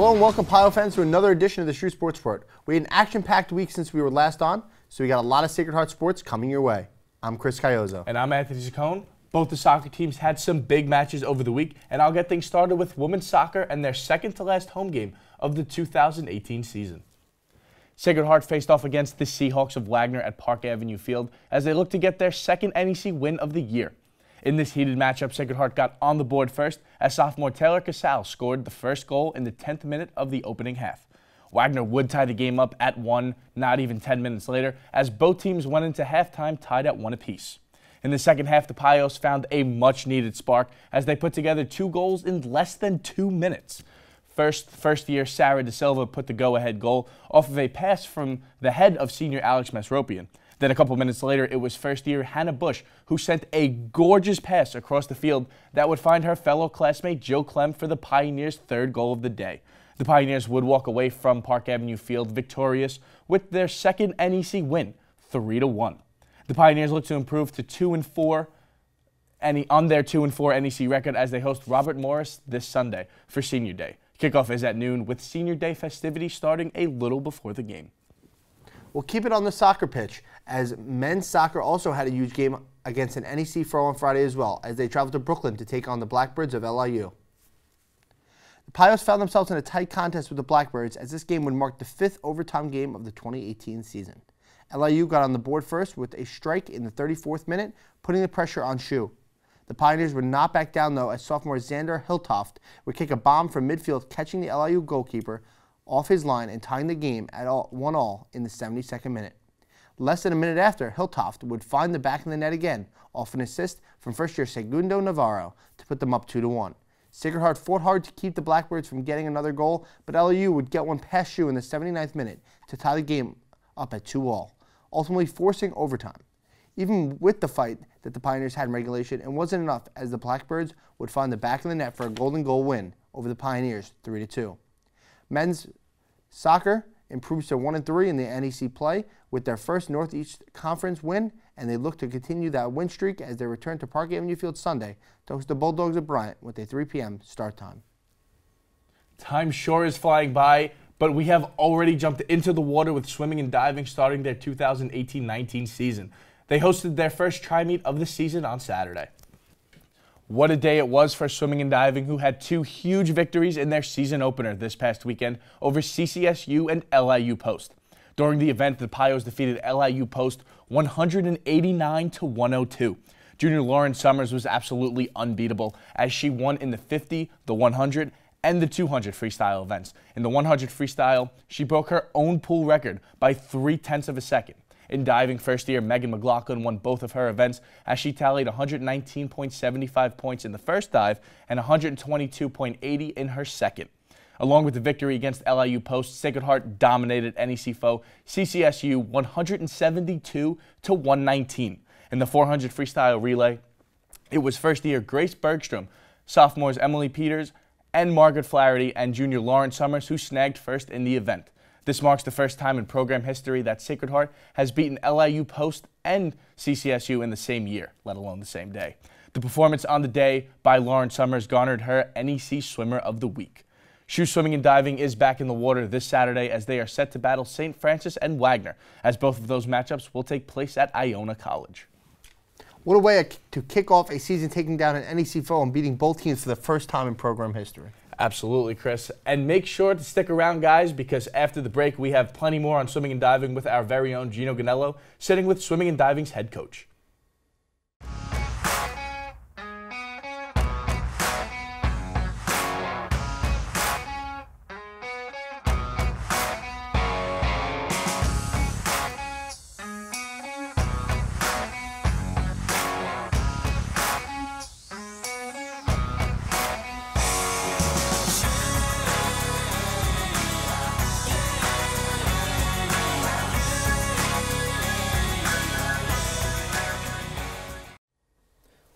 Hello and welcome, Pile fans, to another edition of the Shoe Sports Report. We had an action-packed week since we were last on, so we got a lot of Sacred Heart sports coming your way. I'm Chris Caiozzo. And I'm Anthony Zaccone. Both the soccer teams had some big matches over the week, and I'll get things started with women's soccer and their second-to-last home game of the 2018 season. Sacred Heart faced off against the Seahawks of Wagner at Park Avenue Field as they look to get their second NEC win of the year. In this heated matchup, Sacred Heart got on the board first as sophomore Taylor Casal scored the first goal in the 10th minute of the opening half. Wagner would tie the game up at 1, not even 10 minutes later, as both teams went into halftime tied at 1 apiece. In the second half, the Pios found a much needed spark as they put together two goals in less than two minutes. First, first year Sarah De Silva put the go ahead goal off of a pass from the head of senior Alex Mesropian, then a couple minutes later, it was first year Hannah Bush who sent a gorgeous pass across the field that would find her fellow classmate Joe Clem for the Pioneers' third goal of the day. The Pioneers would walk away from Park Avenue Field victorious with their second NEC win, 3 to 1. The Pioneers look to improve to 2 and 4 on their 2 and 4 NEC record as they host Robert Morris this Sunday for Senior Day. Kickoff is at noon with Senior Day festivities starting a little before the game. We'll keep it on the soccer pitch, as men's soccer also had a huge game against an NEC foe on Friday as well, as they traveled to Brooklyn to take on the Blackbirds of LIU. The Pios found themselves in a tight contest with the Blackbirds, as this game would mark the fifth overtime game of the 2018 season. LIU got on the board first with a strike in the 34th minute, putting the pressure on Shu. The Pioneers would not back down though, as sophomore Xander Hiltoft would kick a bomb from midfield, catching the LIU goalkeeper, off his line and tying the game at all, one all in the 72nd minute. Less than a minute after, Hiltoft would find the back of the net again off an assist from first-year Segundo Navarro to put them up 2 to 1. Sigerhard fought hard to keep the Blackbirds from getting another goal, but LU would get one past Shu in the 79th minute to tie the game up at 2 all, ultimately forcing overtime. Even with the fight that the Pioneers had in regulation, it wasn't enough as the Blackbirds would find the back of the net for a golden goal win over the Pioneers 3 2. Men's Soccer improves to 1 and 3 in the NEC play with their first Northeast Conference win, and they look to continue that win streak as they return to Park Avenue Field Sunday to host the Bulldogs of Bryant with a 3 p.m. start time. Time sure is flying by, but we have already jumped into the water with swimming and diving starting their 2018 19 season. They hosted their first try meet of the season on Saturday. What a day it was for swimming and diving, who had two huge victories in their season opener this past weekend over CCSU and LIU Post. During the event, the Pios defeated LIU Post 189 to 102. Junior Lauren Summers was absolutely unbeatable as she won in the 50, the 100, and the 200 freestyle events. In the 100 freestyle, she broke her own pool record by three tenths of a second. In diving first year, Megan McLaughlin won both of her events as she tallied 119.75 points in the first dive and 122.80 in her second. Along with the victory against LIU Post, Sacred Heart dominated NEC foe CCSU 172 to 119. In the 400 freestyle relay, it was first year Grace Bergstrom, sophomores Emily Peters, and Margaret Flaherty, and junior Lauren Summers who snagged first in the event. This marks the first time in program history that Sacred Heart has beaten LIU Post and CCSU in the same year, let alone the same day. The performance on the day by Lauren Summers garnered her NEC Swimmer of the Week. Shoe swimming and diving is back in the water this Saturday as they are set to battle St. Francis and Wagner, as both of those matchups will take place at Iona College. What a way to kick off a season taking down an NEC foe and beating both teams for the first time in program history. Absolutely, Chris. And make sure to stick around, guys, because after the break, we have plenty more on swimming and diving with our very own Gino Ganello, sitting with swimming and diving's head coach.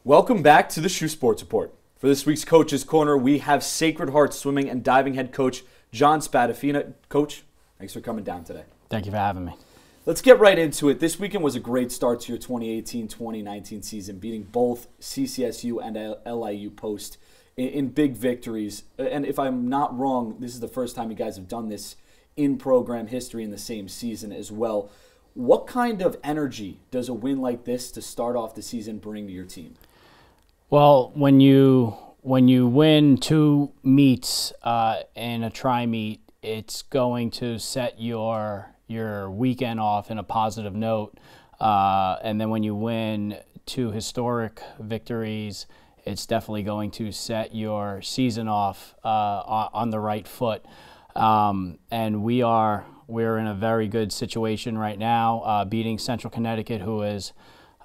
Welcome back to the Shoe Sports Report. For this week's Coach's Corner, we have Sacred Heart swimming and diving head coach John Spadafina. Coach, thanks for coming down today. Thank you for having me. Let's get right into it. This weekend was a great start to your 2018 2019 season, beating both CCSU and LIU Post in big victories. And if I'm not wrong, this is the first time you guys have done this in program history in the same season as well. What kind of energy does a win like this to start off the season bring to your team? Well, when you when you win two meets uh, in a try meet, it's going to set your your weekend off in a positive note. Uh, and then when you win two historic victories, it's definitely going to set your season off uh, on the right foot. Um, and we are we're in a very good situation right now, uh, beating Central Connecticut, who is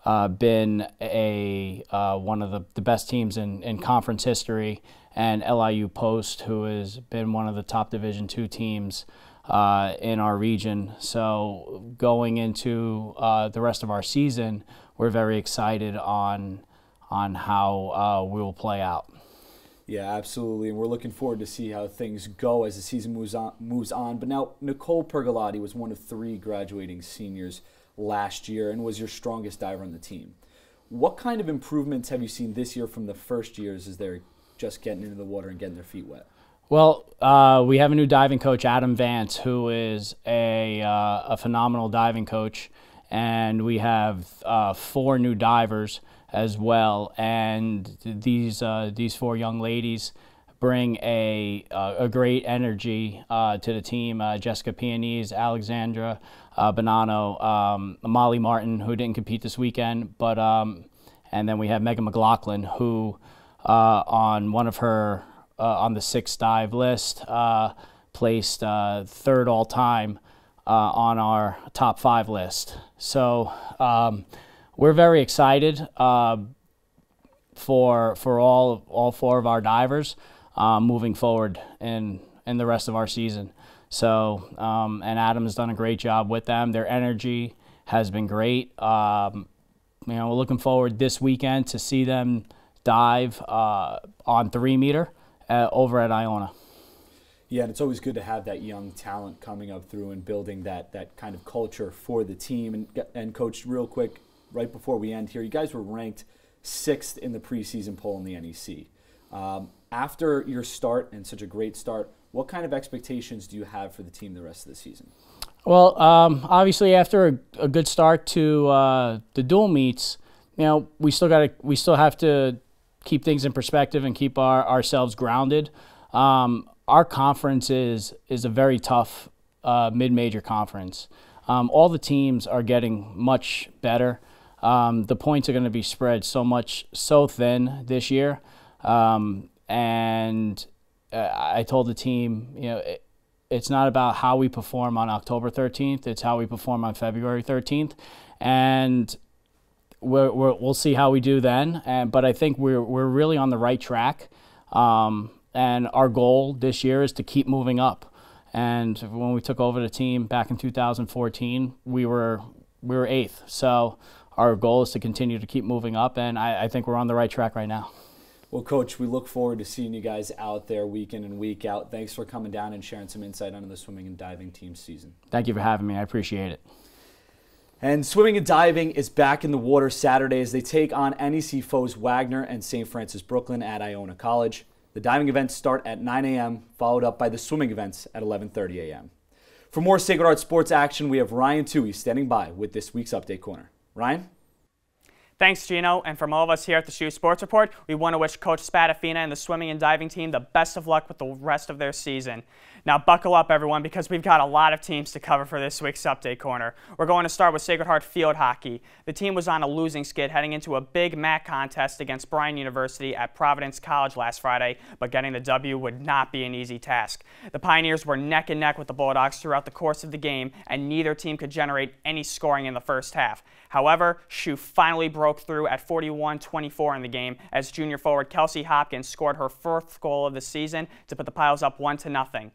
uh, been a uh, one of the, the best teams in, in conference history, and LIU Post, who has been one of the top Division two teams uh, in our region. So going into uh, the rest of our season, we're very excited on on how uh, we will play out. Yeah, absolutely, and we're looking forward to see how things go as the season moves on. Moves on. But now Nicole Pergolotti was one of three graduating seniors last year and was your strongest diver on the team. What kind of improvements have you seen this year from the first years as they're just getting into the water and getting their feet wet? Well, uh, we have a new diving coach, Adam Vance, who is a, uh, a phenomenal diving coach. And we have uh, four new divers as well. And these, uh, these four young ladies bring a, uh, a great energy uh, to the team. Uh, Jessica Peonies, Alexandra uh, Bonanno, um, Molly Martin, who didn't compete this weekend, but um, and then we have Megan McLaughlin, who uh, on one of her uh, on the six dive list placed third all time on our top five list. So um, we're very excited for for all all four of our divers. Uh, moving forward in in the rest of our season. So um, and Adam's done a great job with them. Their energy has been great. Um, you know, we're looking forward this weekend to see them dive uh, on three meter at, uh, over at Iona. Yeah, and it's always good to have that young talent coming up through and building that that kind of culture for the team. And and coach, real quick, right before we end here, you guys were ranked sixth in the preseason poll in the NEC. Um, after your start and such a great start, what kind of expectations do you have for the team the rest of the season? Well, um, obviously, after a, a, good start to uh, the dual meets, you know, we still got we still have to keep things in perspective and keep our, ourselves grounded. Um, our conference is is a very tough uh, mid major conference. Um, all the teams are getting much better. Um, the points are going to be spread so much so thin this year. Um, and uh, I told the team, you know, it, it's not about how we perform on October 13th, it's how we perform on February 13th. And we will see how we do then. And, but I think we're, we're really on the right track. Um, and our goal this year is to keep moving up. And when we took over the team back in 2014, we were we were eighth. So our goal is to continue to keep moving up, and I, I think we're on the right track right now. Well, Coach, we look forward to seeing you guys out there week in and week out. Thanks for coming down and sharing some insight on the swimming and diving team season. Thank you for having me. I appreciate it. And swimming and diving is back in the water Saturday as they take on NEC foes Wagner and St. Francis Brooklyn at Iona College. The diving events start at 9 a.m., followed up by the swimming events at 11:30 a.m. For more Sacred Heart sports action, we have Ryan Toohey standing by with this week's Update Corner. Ryan? Thanks, Gino, and from all of us here at the Shoe Sports Report, we want to wish Coach Spadafina and the swimming and diving team the best of luck with the rest of their season. Now buckle up everyone because we've got a lot of teams to cover for this week's Update Corner. We're going to start with Sacred Heart Field Hockey. The team was on a losing skid heading into a big MAC contest against Bryan University at Providence College last Friday, but getting the W would not be an easy task. The Pioneers were neck and neck with the Bulldogs throughout the course of the game, and neither team could generate any scoring in the first half. However, Shu finally broke through at 41-24 in the game as junior forward Kelsey Hopkins scored her fourth goal of the season to put the Piles up 1 to nothing.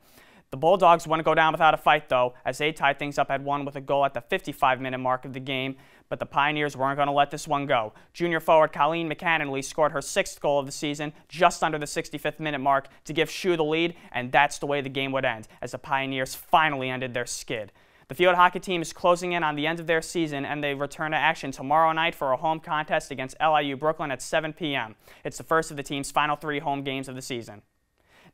The Bulldogs wouldn't go down without a fight, though, as they tied things up at one with a goal at the 55 minute mark of the game. But the Pioneers weren't going to let this one go. Junior forward Colleen McCannonly scored her sixth goal of the season just under the 65th minute mark to give Shu the lead, and that's the way the game would end, as the Pioneers finally ended their skid. The field hockey team is closing in on the end of their season, and they return to action tomorrow night for a home contest against LIU Brooklyn at 7 p.m. It's the first of the team's final three home games of the season.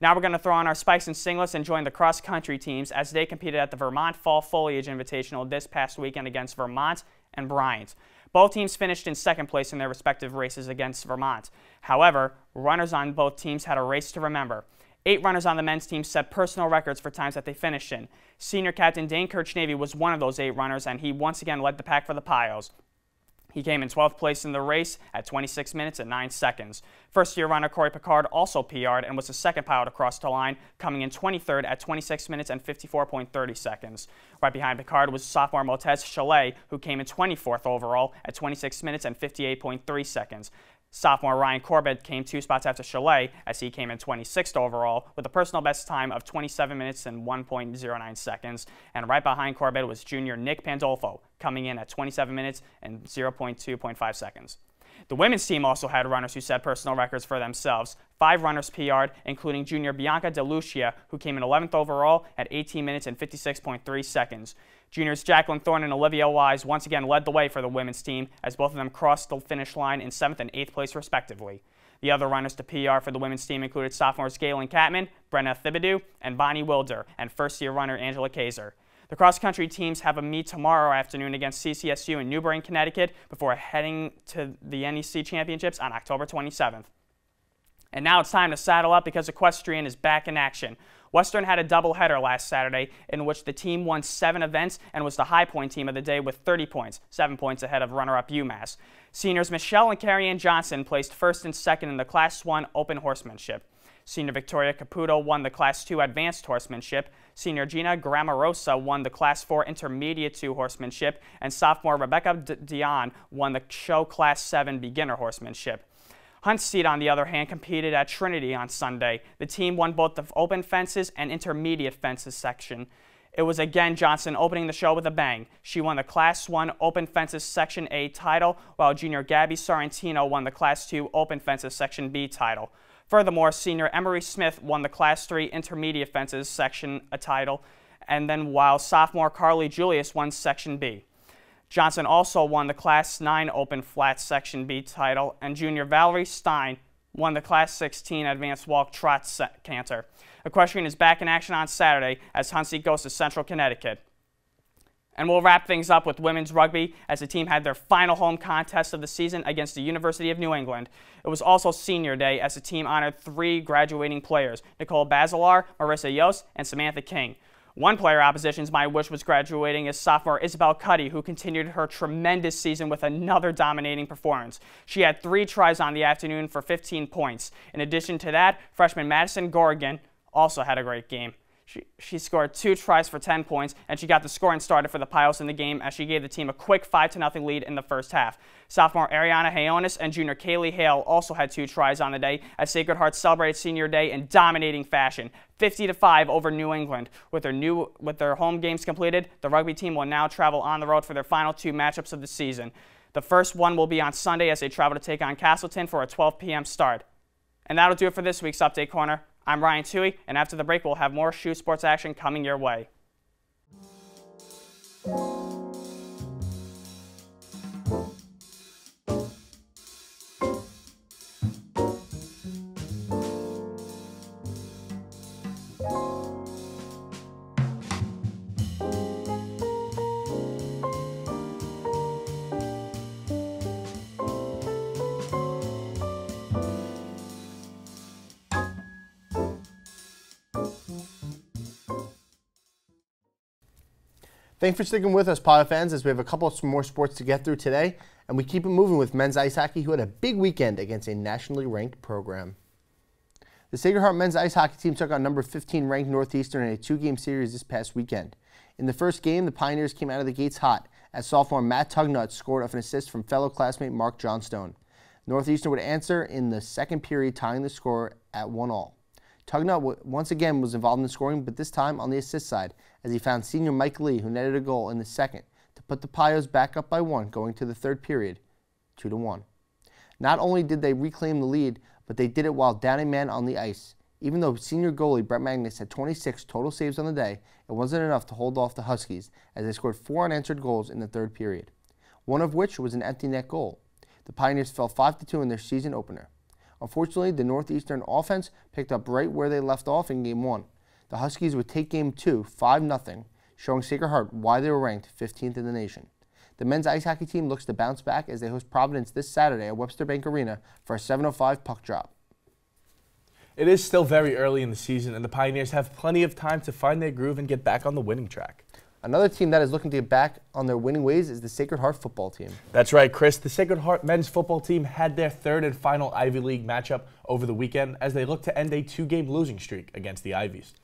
Now we're going to throw on our spikes and singlets and join the cross-country teams as they competed at the Vermont Fall Foliage Invitational this past weekend against Vermont and Bryant. Both teams finished in second place in their respective races against Vermont. However, runners on both teams had a race to remember. Eight runners on the men's team set personal records for times that they finished in. Senior captain Dane Kirchnavy was one of those eight runners, and he once again led the pack for the Piles. He came in 12th place in the race at 26 minutes and 9 seconds. First year runner Corey Picard also PR'd and was the second pilot across the line, coming in 23rd at 26 minutes and 54.30 seconds. Right behind Picard was sophomore Montez Chalet, who came in 24th overall at 26 minutes and 58.3 seconds. Sophomore Ryan Corbett came two spots after Chalet as he came in 26th overall with a personal best time of 27 minutes and 1.09 seconds. And right behind Corbett was junior Nick Pandolfo, coming in at 27 minutes and 0.2.5 seconds. The women's team also had runners who set personal records for themselves. Five runners PR'd, including junior Bianca DeLucia, who came in 11th overall at 18 minutes and 56.3 seconds. Juniors Jacqueline Thorne and Olivia Wise once again led the way for the women's team as both of them crossed the finish line in 7th and 8th place, respectively. The other runners to PR for the women's team included sophomores Galen Catman, Brenna Thibodeau, and Bonnie Wilder, and first year runner Angela Kaiser. The cross-country teams have a meet tomorrow afternoon against CCSU in Newbury, Connecticut, before heading to the NEC Championships on October 27th. And now it's time to saddle up because equestrian is back in action. Western had a doubleheader last Saturday in which the team won seven events and was the high point team of the day with 30 points, seven points ahead of runner-up UMass. Seniors Michelle and Carrie Ann Johnson placed first and second in the Class 1 Open Horsemanship. Senior Victoria Caputo won the Class 2 Advanced Horsemanship. Senior Gina Gramarosa won the Class 4 Intermediate 2 horsemanship, and sophomore Rebecca D Dion won the Show Class 7 Beginner horsemanship. Hunt's seat, on the other hand, competed at Trinity on Sunday. The team won both the open fences and intermediate fences section. It was again Johnson opening the show with a bang. She won the Class 1 Open Fences Section A title, while junior Gabby Sorrentino won the Class 2 Open Fences Section B title. Furthermore, senior Emery Smith won the Class 3 Intermediate Fences section a title, and then while sophomore Carly Julius won Section B. Johnson also won the Class 9 Open flat Section B title, and junior Valerie Stein won the Class 16 Advanced Walk Trot Canter. Equestrian is back in action on Saturday as Huntsy goes to Central Connecticut. And we'll wrap things up with women's rugby as the team had their final home contest of the season against the University of New England. It was also senior day as the team honored three graduating players Nicole Bazilar, Marissa Yost, and Samantha King. One player opposition's My Wish was graduating is sophomore Isabel Cuddy, who continued her tremendous season with another dominating performance. She had three tries on the afternoon for 15 points. In addition to that, freshman Madison Gorgon also had a great game. She, she scored two tries for 10 points, and she got the scoring started for the Pios in the game as she gave the team a quick 5 0 lead in the first half. Sophomore Ariana Hayonis and junior Kaylee Hale also had two tries on the day as Sacred Heart celebrated senior day in dominating fashion, 50 5 over New England. With their new with their home games completed, the rugby team will now travel on the road for their final two matchups of the season. The first one will be on Sunday as they travel to take on Castleton for a 12 p.m. start. And that'll do it for this week's Update Corner. I'm Ryan Tui, and after the break, we'll have more shoe sports action coming your way. Thanks for sticking with us, Potter fans, as we have a couple more sports to get through today, and we keep it moving with men's ice hockey, who had a big weekend against a nationally ranked program. The Sacred Heart men's ice hockey team took on number 15 ranked Northeastern in a two game series this past weekend. In the first game, the Pioneers came out of the gates hot as sophomore Matt Tugnut scored off an assist from fellow classmate Mark Johnstone. Northeastern would answer in the second period, tying the score at 1 all. Tugnutt once again was involved in the scoring, but this time on the assist side, as he found senior Mike Lee, who netted a goal in the second to put the Pios back up by one going to the third period, 2 to 1. Not only did they reclaim the lead, but they did it while down a man on the ice. Even though senior goalie Brett Magnus had 26 total saves on the day, it wasn't enough to hold off the Huskies as they scored four unanswered goals in the third period, one of which was an empty net goal. The Pioneers fell 5 to 2 in their season opener. Unfortunately, the Northeastern offense picked up right where they left off in Game 1. The Huskies would take Game 2 5 0, showing Sacred Heart why they were ranked 15th in the nation. The men's ice hockey team looks to bounce back as they host Providence this Saturday at Webster Bank Arena for a 7.05 puck drop. It is still very early in the season, and the Pioneers have plenty of time to find their groove and get back on the winning track. Another team that is looking to get back on their winning ways is the Sacred Heart football team. That's right, Chris. The Sacred Heart men's football team had their third and final Ivy League matchup over the weekend as they look to end a two game losing streak against the Ivies.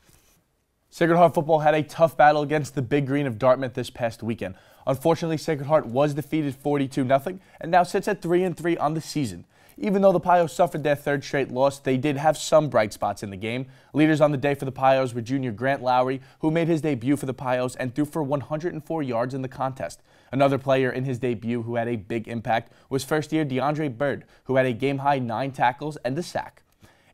Sacred Heart football had a tough battle against the Big Green of Dartmouth this past weekend. Unfortunately, Sacred Heart was defeated 42 0 and now sits at 3 3 on the season. Even though the Pios suffered their third straight loss, they did have some bright spots in the game. Leaders on the day for the Pios were junior Grant Lowry, who made his debut for the Pios and threw for 104 yards in the contest. Another player in his debut who had a big impact was first year DeAndre Bird, who had a game high nine tackles and a sack.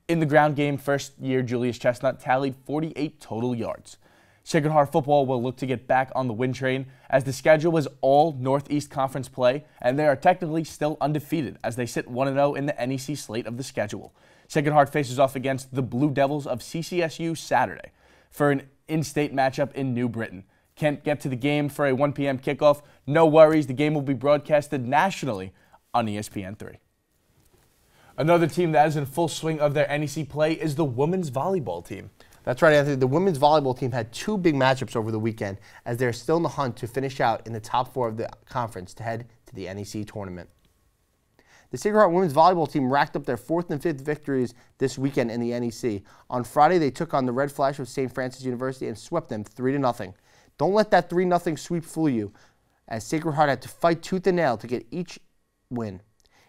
In the ground game, first year Julius Chestnut tallied 48 total yards. Sacred Heart football will look to get back on the win train as the schedule is all Northeast Conference play, and they are technically still undefeated as they sit 1 0 in the NEC slate of the schedule. Sacred Heart faces off against the Blue Devils of CCSU Saturday for an in state matchup in New Britain. Can't get to the game for a 1 p.m. kickoff. No worries, the game will be broadcasted nationally on ESPN3. Another team that is in full swing of their NEC play is the women's volleyball team. That's right, Anthony. The women's volleyball team had two big matchups over the weekend as they're still in the hunt to finish out in the top four of the conference to head to the NEC tournament. The Sacred Heart women's volleyball team racked up their fourth and fifth victories this weekend in the NEC. On Friday, they took on the Red Flash of St. Francis University and swept them 3 to nothing. Don't let that 3 0 sweep fool you, as Sacred Heart had to fight tooth and nail to get each win.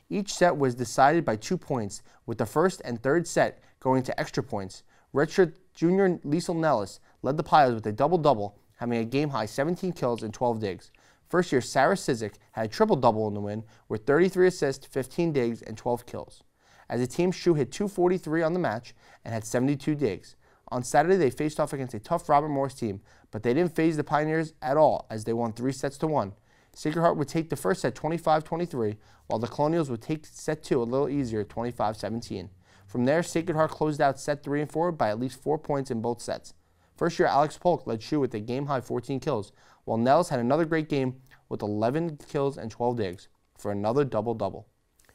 Each set was decided by two points, with the first and third set going to extra points. Redshirt junior Liesel Nellis led the Pilots with a double-double, having a game-high 17 kills and 12 digs. First year Sarah Sizik had a triple-double in the win with 33 assists, 15 digs, and 12 kills. As a team, Shu hit 243 on the match and had 72 digs. On Saturday, they faced off against a tough Robert Morris team, but they didn't phase the Pioneers at all as they won three sets to one. Sacred Heart would take the first set 25 23, while the Colonials would take set two a little easier 25 17. From there, Sacred Heart closed out set three and four by at least four points in both sets. First year, Alex Polk led Shu with a game high 14 kills, while Nels had another great game with 11 kills and 12 digs for another double double.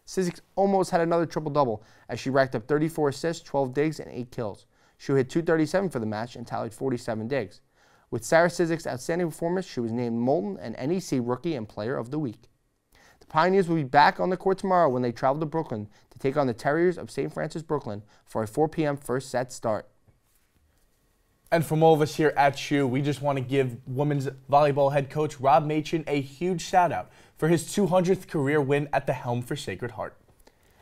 Sizzix almost had another triple double as she racked up 34 assists, 12 digs, and 8 kills. She hit 237 for the match and tallied 47 digs. With Sarah Sizzix's outstanding performance, she was named Molten and NEC Rookie and Player of the Week. Pioneers will be back on the court tomorrow when they travel to Brooklyn to take on the Terriers of St. Francis, Brooklyn for a 4 p.m. first set start. And from all of us here at SHU, we just want to give women's volleyball head coach Rob Machin a huge shout out for his 200th career win at the helm for Sacred Heart.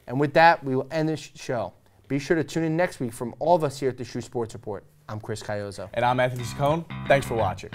And with that, we will end this show. Be sure to tune in next week from all of us here at the SHU Sports Report. I'm Chris Cayozo, And I'm Anthony Cone. Thanks for watching.